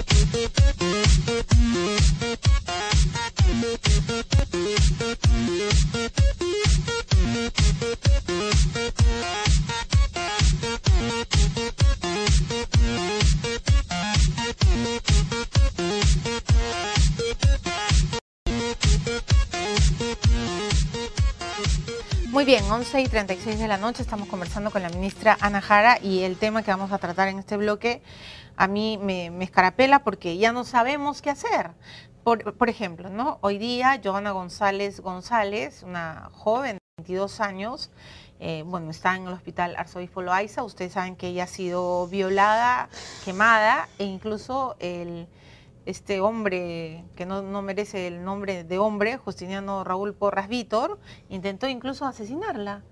Thank you. 11 y 36 de la noche estamos conversando con la ministra Ana Jara y el tema que vamos a tratar en este bloque a mí me, escarapela porque ya no sabemos qué hacer. Por, ejemplo, ¿no? hoy día Giovanna González González, una joven de 22 años, eh, bueno, está en el hospital Arzobispo Loaiza, ustedes saben que ella ha sido violada, quemada e incluso el este hombre que no, merece el nombre de hombre, Justiniano Raúl Porras Vítor, intentó incluso asesinarla.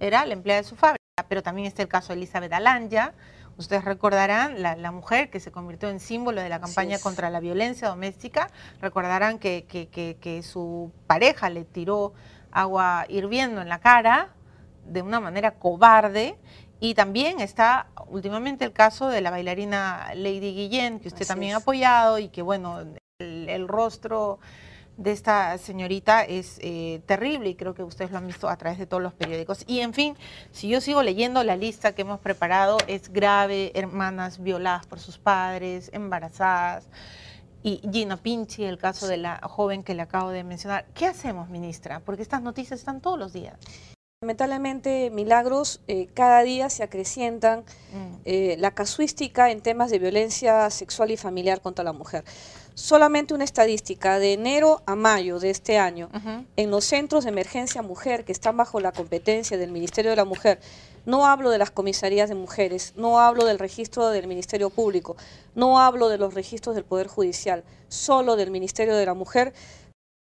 Era la empleada de su fábrica, pero también está el caso de Elizabeth Alanya. Ustedes recordarán la, mujer que se convirtió en símbolo de la campaña contra la violencia doméstica. Recordarán que, que, que su pareja le tiró agua hirviendo en la cara de una manera cobarde y también está últimamente el caso de la bailarina Lady Guillén, que usted también ha apoyado y que, bueno, el, rostro de esta señorita es eh, terrible y creo que ustedes lo han visto a través de todos los periódicos. Y en fin, si yo sigo leyendo la lista que hemos preparado, es grave, hermanas violadas por sus padres, embarazadas, y Gina Pinchi el caso de la joven que le acabo de mencionar. ¿Qué hacemos, ministra? Porque estas noticias están todos los días. Lamentablemente, Milagros, eh, cada día se acrecientan mm. eh, la casuística en temas de violencia sexual y familiar contra la mujer. Solamente una estadística, de enero a mayo de este año, en los centros de emergencia mujer que están bajo la competencia del Ministerio de la Mujer, no hablo de las comisarías de mujeres, no hablo del registro del Ministerio Público, no hablo de los registros del Poder Judicial, solo del Ministerio de la Mujer,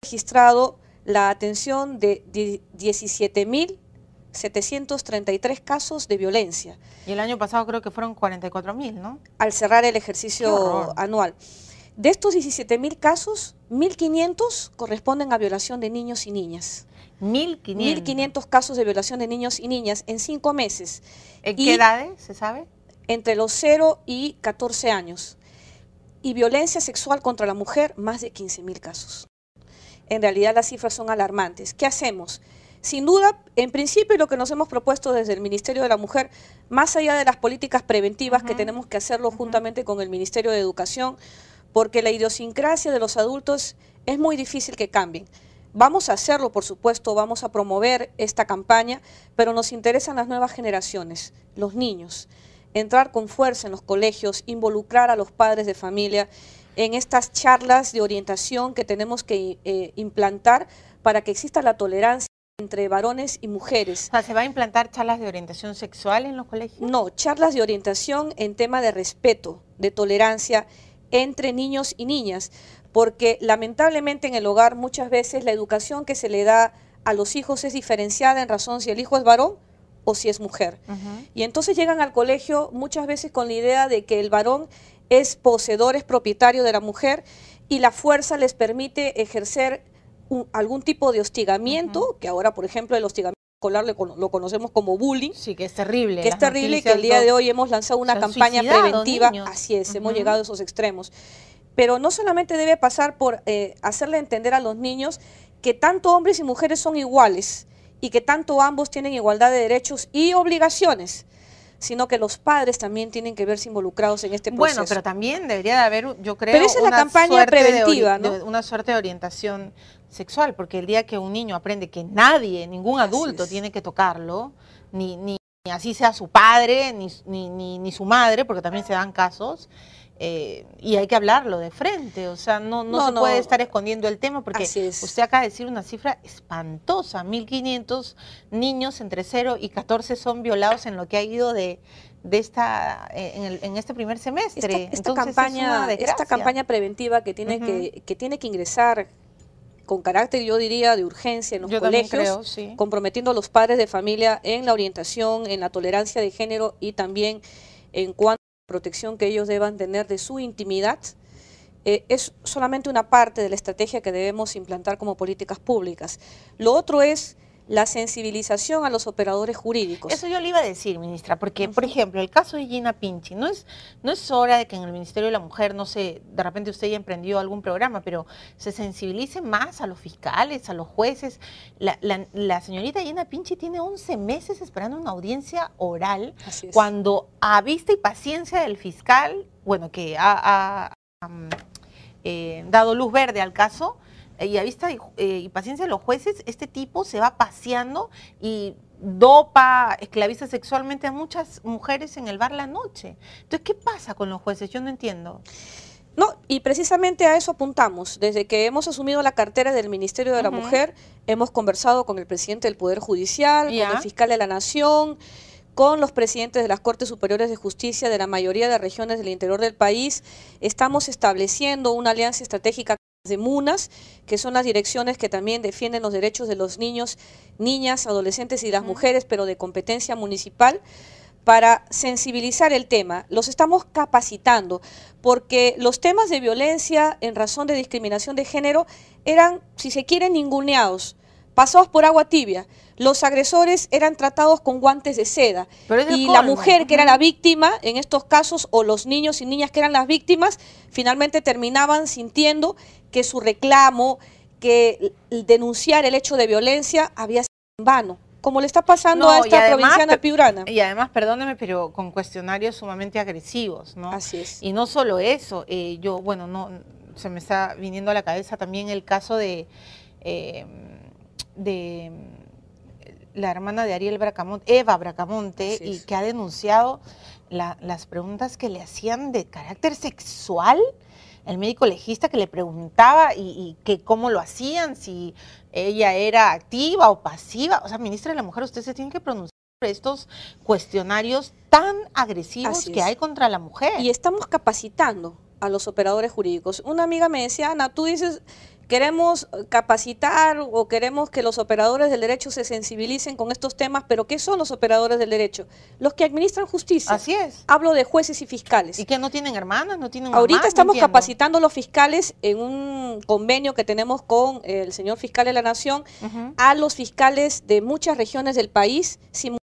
registrado la atención de 17 733 casos de violencia. Y el año pasado creo que fueron 44.000 mil, ¿no? Al cerrar el ejercicio anual. De estos 17 mil casos, 1.500 corresponden a violación de niños y niñas. 1.500. casos de violación de niños y niñas en cinco meses. ¿En qué edades se sabe? Entre los 0 y 14 años. Y violencia sexual contra la mujer, más de 15 mil casos. En realidad las cifras son alarmantes. ¿Qué hacemos? Sin duda, en principio lo que nos hemos propuesto desde el Ministerio de la Mujer, más allá de las políticas preventivas que tenemos que hacerlo juntamente con el Ministerio de Educación, porque la idiosincrasia de los adultos es muy difícil que cambien. Vamos a hacerlo, por supuesto, vamos a promover esta campaña, pero nos interesan las nuevas generaciones, los niños. Entrar con fuerza en los colegios, involucrar a los padres de familia en estas charlas de orientación que tenemos que eh, implantar para que exista la tolerancia entre varones y mujeres. ¿se va a implantar charlas de orientación sexual en los colegios? No, charlas de orientación en tema de respeto, de tolerancia entre niños y niñas, porque lamentablemente en el hogar muchas veces la educación que se le da a los hijos es diferenciada en razón si el hijo es varón o si es mujer. Y entonces llegan al colegio muchas veces con la idea de que el varón es poseedor, es propietario de la mujer y la fuerza les permite ejercer un, algún tipo de hostigamiento, que ahora, por ejemplo, el hostigamiento escolar lo, conocemos como bullying. Sí, que es terrible. Que es terrible y que el día de hoy hemos lanzado una campaña preventiva. Así es, hemos llegado a esos extremos. Pero no solamente debe pasar por eh, hacerle entender a los niños que tanto hombres y mujeres son iguales y que tanto ambos tienen igualdad de derechos y obligaciones sino que los padres también tienen que verse involucrados en este proceso. Bueno, pero también debería de haber, yo creo, una campaña preventiva, una suerte de orientación sexual, porque el día que un niño aprende que nadie, ningún adulto tiene que tocarlo, ni, ni, así sea su padre, ni, ni, ni su madre, porque también se dan casos, eh, y hay que hablarlo de frente, o sea, no, no, se puede estar escondiendo el tema porque usted acaba de decir una cifra espantosa, 1.500 niños entre 0 y 14 son violados en lo que ha ido de, de esta eh, en, este primer semestre. Esta, campaña, esta campaña preventiva que tiene, que, que tiene que ingresar con carácter, yo diría, de urgencia en los colegios, comprometiendo a los padres de familia en la orientación, en la tolerancia de género y también en cuanto protección que ellos deban tener de su intimidad, eh, es solamente una parte de la estrategia que debemos implantar como políticas públicas. Lo otro es la sensibilización a los operadores jurídicos. Eso yo le iba a decir, ministra, porque, por ejemplo, el caso de Gina Pinchi, no es, no es hora de que en el Ministerio de la Mujer, no sé, de repente usted ya emprendió algún programa, pero se sensibilice más a los fiscales, a los jueces. La, la, señorita Gina Pinchi tiene 11 meses esperando una audiencia oral, cuando a vista y paciencia del fiscal, bueno, que ha, eh, dado luz verde al caso, eh, y a vista eh, y, paciencia de los jueces, este tipo se va paseando y dopa, esclaviza sexualmente a muchas mujeres en el bar la noche. Entonces, ¿qué pasa con los jueces? Yo no entiendo. No, y precisamente a eso apuntamos. Desde que hemos asumido la cartera del Ministerio de la Mujer, hemos conversado con el presidente del Poder Judicial, con el fiscal de la Nación, con los presidentes de las Cortes Superiores de Justicia de la mayoría de regiones del interior del país. Estamos estableciendo una alianza estratégica de MUNAS, que son las direcciones que también defienden los derechos de los niños, niñas, adolescentes y las mujeres, pero de competencia municipal, para sensibilizar el tema. Los estamos capacitando, porque los temas de violencia en razón de discriminación de género eran, si se quiere, ninguneados pasados por agua tibia. Los agresores eran tratados con guantes de seda y la mujer que era la víctima en estos casos o los niños y niñas que eran las víctimas finalmente terminaban sintiendo que su reclamo, que denunciar el hecho de violencia había sido en vano como le está pasando a esta provinciana piurana. Y además, perdóneme, pero con cuestionarios sumamente agresivos, ¿no? Así es. Y no solo eso, eh, yo, bueno, no, se me está viniendo a la cabeza también el caso de... Eh, de mm, la hermana de Ariel Bracamonte, Eva Bracamonte, y que ha denunciado las preguntas que le hacían de carácter sexual. El médico legista que le preguntaba y, que cómo lo hacían, si ella era activa o pasiva. O sea, ministra de la Mujer, usted se tiene que pronunciar sobre estos cuestionarios tan agresivos que hay contra la mujer. Y estamos capacitando a los operadores jurídicos. Una amiga me decía, Ana, tú dices, queremos capacitar o queremos que los operadores del derecho se sensibilicen con estos temas, pero ¿qué son los operadores del derecho? Los que administran justicia. Así es. Hablo de jueces y fiscales. ¿Y que no tienen hermanas? ¿No tienen Ahorita estamos capacitando a los fiscales en un convenio que tenemos con el señor fiscal de la Nación, a los fiscales de muchas regiones del país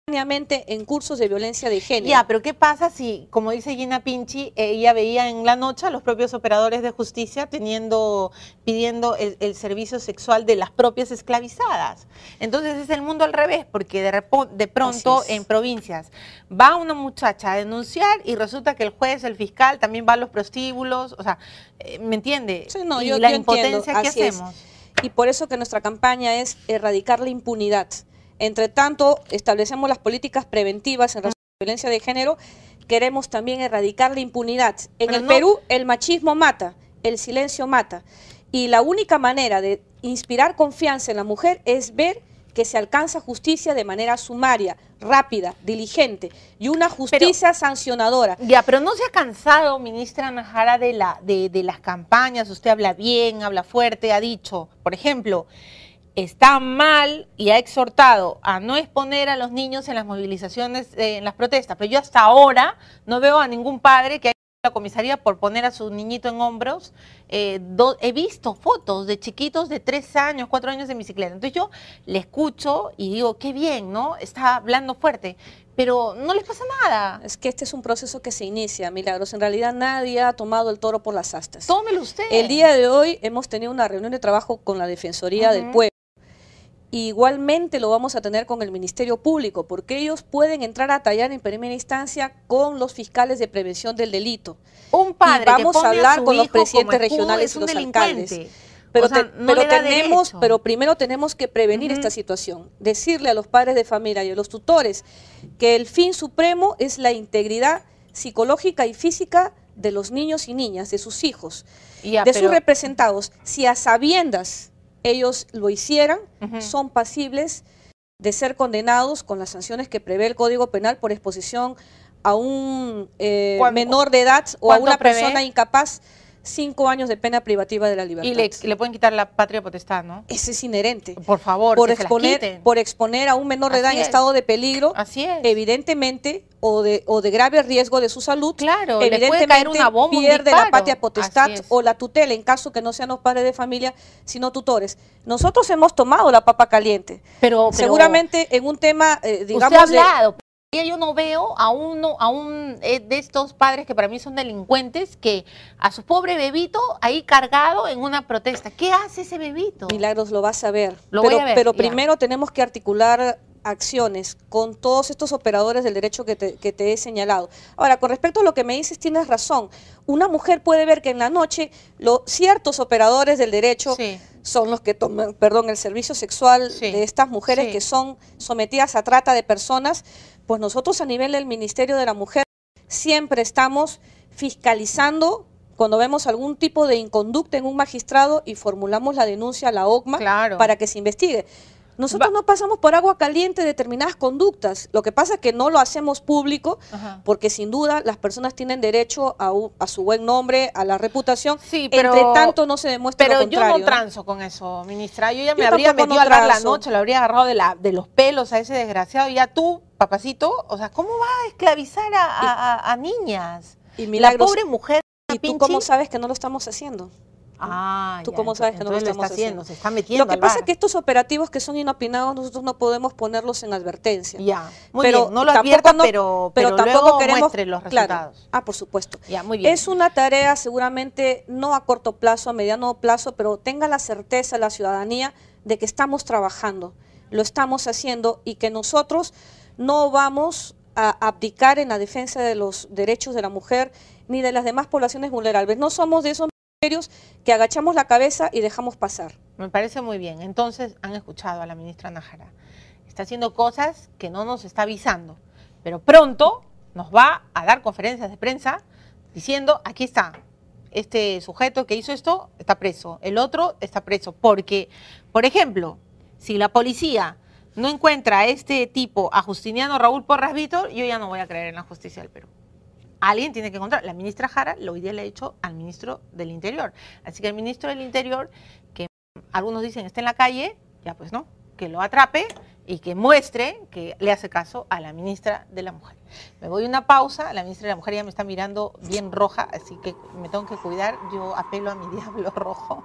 en cursos de violencia de género. Ya, pero ¿qué pasa si, como dice Gina Pinchi, ella veía en la noche a los propios operadores de justicia teniendo, pidiendo el, servicio sexual de las propias esclavizadas? Entonces es el mundo al revés, porque de, de pronto en provincias va una muchacha a denunciar y resulta que el juez, el fiscal, también va a los prostíbulos, o sea, eh, ¿me entiende? Sí, no, y yo, la impotencia, que hacemos? Y por eso que nuestra campaña es erradicar la impunidad entre tanto, establecemos las políticas preventivas en relación a la violencia de género. Queremos también erradicar la impunidad. En el Perú, el machismo mata, el silencio mata. Y la única manera de inspirar confianza en la mujer es ver que se alcanza justicia de manera sumaria, rápida, diligente y una justicia sancionadora. Ya, pero no se ha cansado, ministra Najara, de las campañas. Usted habla bien, habla fuerte, ha dicho, por ejemplo, está mal y ha exhortado a no exponer a los niños en las movilizaciones, eh, en las protestas. Pero yo hasta ahora no veo a ningún padre que haya la comisaría por poner a su niñito en hombros. Eh, he visto fotos de chiquitos de tres años, cuatro años de bicicleta. Entonces yo le escucho y digo, qué bien, ¿no? Está hablando fuerte. Pero no les pasa nada. Es que este es un proceso que se inicia, Milagros. En realidad nadie ha tomado el toro por las astas. Tómelo usted. El día de hoy hemos tenido una reunión de trabajo con la Defensoría del Pueblo igualmente lo vamos a tener con el Ministerio Público, porque ellos pueden entrar a tallar en primera instancia con los fiscales de prevención del delito. Un padre. vamos a hablar con los presidentes regionales y los alcaldes. Pero, tenemos, pero primero tenemos que prevenir esta situación, decirle a los padres de familia y a los tutores que el fin supremo es la integridad psicológica y física de los niños y niñas, de sus hijos, de sus representados. Si a sabiendas ellos lo hicieran, son pasibles de ser condenados con las sanciones que prevé el Código Penal por exposición a un eh, menor de edad o a una persona incapaz cinco años de pena privativa de la libertad. Y le, pueden quitar la patria potestad, ¿no? Ese es inherente. Por favor, por exponer, Por exponer a un menor de edad en estado de peligro, Así evidentemente, o de, o de grave riesgo de su salud, claro, evidentemente pierde la patria potestad o la tutela en caso que no sean los padres de familia, sino tutores. Nosotros hemos tomado la papa caliente. Pero, Seguramente en un tema, eh, digamos... hablado yo no veo a uno, a un eh, de estos padres que para mí son delincuentes, que a su pobre bebito ahí cargado en una protesta. ¿Qué hace ese bebito? Milagros, lo vas a ver. pero, Pero primero tenemos que articular acciones con todos estos operadores del derecho que te, he señalado. Ahora, con respecto a lo que me dices, tienes razón. Una mujer puede ver que en la noche los ciertos operadores del derecho son los que toman, perdón, el servicio sexual de estas mujeres que son sometidas a trata de personas. Pues nosotros a nivel del Ministerio de la Mujer siempre estamos fiscalizando cuando vemos algún tipo de inconducta en un magistrado y formulamos la denuncia a la OCMA para que se investigue. Nosotros no pasamos por agua caliente determinadas conductas. Lo que pasa es que no lo hacemos público porque sin duda las personas tienen derecho a, su buen nombre, a la reputación. Sí, pero, Entre tanto no se demuestra lo yo no transo con eso, ministra. Yo ya me habría metido a hablar la noche, lo habría agarrado de, la, de los pelos a ese desgraciado. Y ya tú, papacito, o sea, ¿cómo va a esclavizar a, niñas? Y milagros, la pobre mujer. ¿Y tú cómo sabes que no lo estamos haciendo? Ah, ¿Tú cómo sabes que no lo estamos haciendo? Se está metiendo lo que pasa es que estos operativos que son inopinados nosotros no podemos ponerlos en advertencia. Ya, muy pero bien, no lo advierto, pero, pero, tampoco queremos los resultados. Ah, por supuesto. Es una tarea seguramente no a corto plazo, a mediano plazo, pero tenga la certeza la ciudadanía de que estamos trabajando, lo estamos haciendo y que nosotros no vamos a abdicar en la defensa de los derechos de la mujer ni de las demás poblaciones vulnerables. No somos de esos que agachamos la cabeza y dejamos pasar. Me parece muy bien. Entonces han escuchado a la ministra Nájara. Está haciendo cosas que no nos está avisando, pero pronto nos va a dar conferencias de prensa diciendo, aquí está, este sujeto que hizo esto está preso, el otro está preso, porque, por ejemplo, si la policía no encuentra a este tipo, a Justiniano Raúl Porras Vítor, yo ya no voy a creer en la justicia del Perú. Alguien tiene que encontrar. La ministra Jara lo hoy día le ha hecho al ministro del Interior. Así que el ministro del Interior, que algunos dicen está en la calle, ya pues no, que lo atrape y que muestre que le hace caso a la ministra de la Mujer. Me voy a una pausa, la ministra de la Mujer ya me está mirando bien roja, así que me tengo que cuidar, yo apelo a mi diablo rojo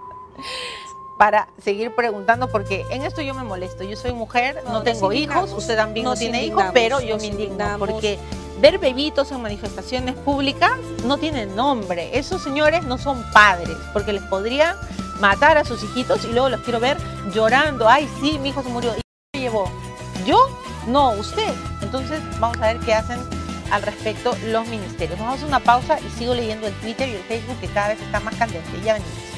para seguir preguntando, porque en esto yo me molesto, yo soy mujer, no, no tengo hijos, usted también no tiene hijos, pero yo me indigno, porque ver bebitos en manifestaciones públicas no tienen nombre. Esos señores no son padres, porque les podría matar a sus hijitos y luego los quiero ver llorando. Ay, sí, mi hijo se murió. ¿Y me llevó? ¿Yo? No, usted. Entonces vamos a ver qué hacen al respecto los ministerios. Vamos a hacer una pausa y sigo leyendo el Twitter y el Facebook que cada vez está más candente. Ya venimos.